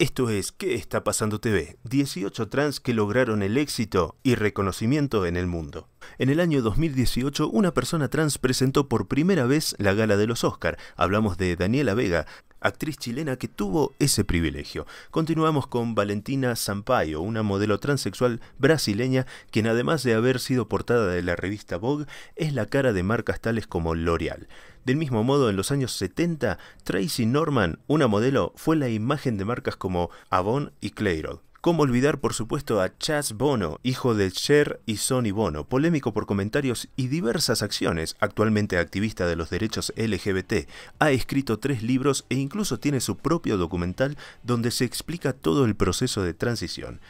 Esto es ¿Qué está pasando TV? 18 trans que lograron el éxito y reconocimiento en el mundo en el año 2018 una persona trans presentó por primera vez la gala de los Oscar. Hablamos de Daniela Vega, actriz chilena que tuvo ese privilegio. Continuamos con Valentina Sampaio, una modelo transexual brasileña quien además de haber sido portada de la revista Vogue, es la cara de marcas tales como L'Oreal. Del mismo modo, en los años 70, Tracy Norman, una modelo, fue la imagen de marcas como Avon y Clairol. ¿Cómo olvidar, por supuesto, a Chas Bono, hijo de Cher y Sonny Bono, polémico por comentarios y diversas acciones, actualmente activista de los derechos LGBT? Ha escrito tres libros e incluso tiene su propio documental donde se explica todo el proceso de transición.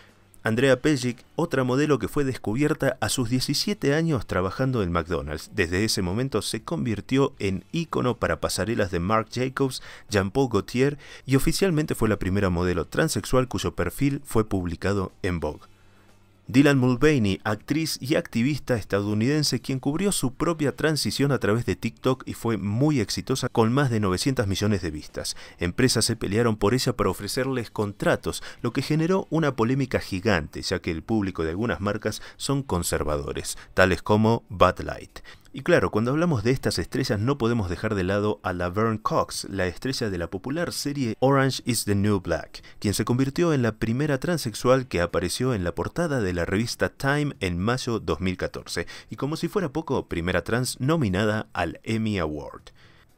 Andrea Pellic, otra modelo que fue descubierta a sus 17 años trabajando en McDonald's. Desde ese momento se convirtió en ícono para pasarelas de Marc Jacobs, Jean-Paul Gaultier y oficialmente fue la primera modelo transexual cuyo perfil fue publicado en Vogue. Dylan Mulvaney, actriz y activista estadounidense quien cubrió su propia transición a través de TikTok y fue muy exitosa con más de 900 millones de vistas. Empresas se pelearon por ella para ofrecerles contratos, lo que generó una polémica gigante, ya que el público de algunas marcas son conservadores, tales como Bud Light. Y claro, cuando hablamos de estas estrellas no podemos dejar de lado a Laverne Cox, la estrella de la popular serie Orange is the New Black, quien se convirtió en la primera transexual que apareció en la portada de la revista Time en mayo 2014, y como si fuera poco, primera trans nominada al Emmy Award.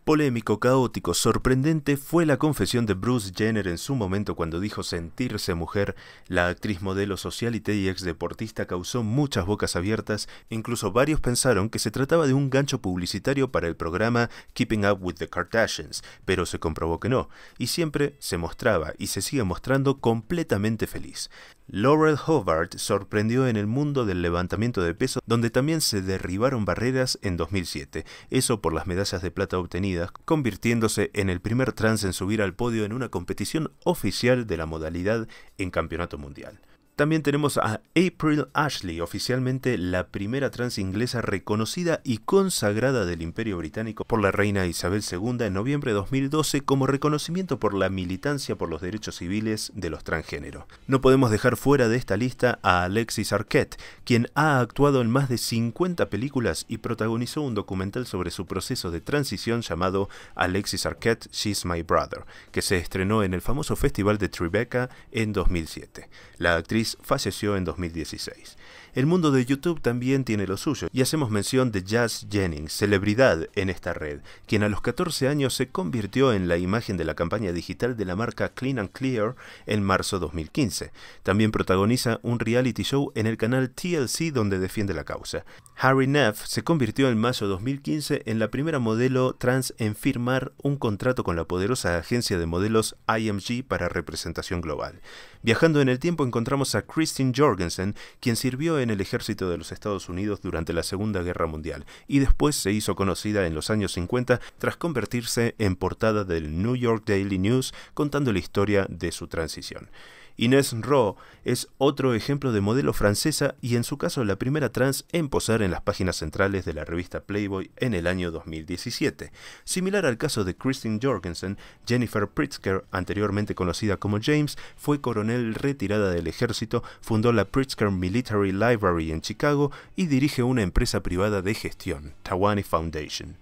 Polémico, caótico, sorprendente fue la confesión de Bruce Jenner en su momento cuando dijo sentirse mujer. La actriz modelo social y ex deportista causó muchas bocas abiertas, incluso varios pensaron que se trataba de un gancho publicitario para el programa Keeping Up with the Kardashians, pero se comprobó que no, y siempre se mostraba y se sigue mostrando completamente feliz. Laurel Hobart sorprendió en el mundo del levantamiento de peso, donde también se derribaron barreras en 2007, eso por las medallas de plata obtenidas, convirtiéndose en el primer trans en subir al podio en una competición oficial de la modalidad en campeonato mundial. También tenemos a April Ashley, oficialmente la primera trans inglesa reconocida y consagrada del Imperio Británico por la reina Isabel II en noviembre de 2012 como reconocimiento por la militancia por los derechos civiles de los transgénero. No podemos dejar fuera de esta lista a Alexis Arquette, quien ha actuado en más de 50 películas y protagonizó un documental sobre su proceso de transición llamado Alexis Arquette She's My Brother, que se estrenó en el famoso Festival de Tribeca en 2007. La actriz falleció en 2016. El mundo de YouTube también tiene lo suyo, y hacemos mención de Jazz Jennings, celebridad en esta red, quien a los 14 años se convirtió en la imagen de la campaña digital de la marca Clean and Clear en marzo de 2015. También protagoniza un reality show en el canal TLC donde defiende la causa. Harry Neff se convirtió en mayo 2015 en la primera modelo trans en firmar un contrato con la poderosa agencia de modelos IMG para representación global. Viajando en el tiempo encontramos a Christine Jorgensen, quien sirvió en el ejército de los Estados Unidos durante la Segunda Guerra Mundial y después se hizo conocida en los años 50 tras convertirse en portada del New York Daily News contando la historia de su transición. Inés Rowe es otro ejemplo de modelo francesa y en su caso la primera trans en posar en las páginas centrales de la revista Playboy en el año 2017, similar al caso de Christine Jorgensen, Jennifer Pritzker, anteriormente conocida como James, fue coronel retirada del ejército, fundó la Pritzker Military Library en Chicago y dirige una empresa privada de gestión, Tawani Foundation.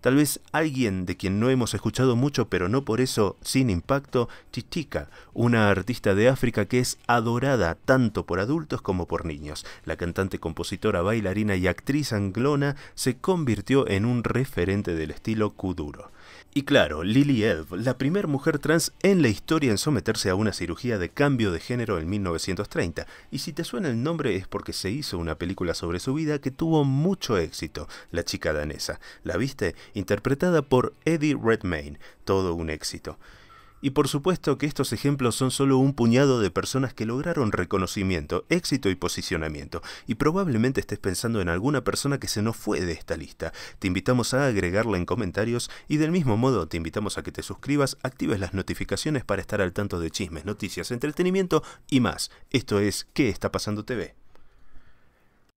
Tal vez alguien de quien no hemos escuchado mucho, pero no por eso sin impacto, Chichica, una artista de África que es adorada tanto por adultos como por niños. La cantante, compositora, bailarina y actriz anglona se convirtió en un referente del estilo kuduro. Y claro, Lily Elf, la primera mujer trans en la historia en someterse a una cirugía de cambio de género en 1930, y si te suena el nombre es porque se hizo una película sobre su vida que tuvo mucho éxito, La chica danesa. ¿La viste? Interpretada por Eddie Redmayne. Todo un éxito. Y por supuesto que estos ejemplos son solo un puñado de personas que lograron reconocimiento, éxito y posicionamiento, y probablemente estés pensando en alguna persona que se nos fue de esta lista. Te invitamos a agregarla en comentarios y del mismo modo te invitamos a que te suscribas, actives las notificaciones para estar al tanto de chismes, noticias, entretenimiento y más. Esto es ¿Qué está pasando TV?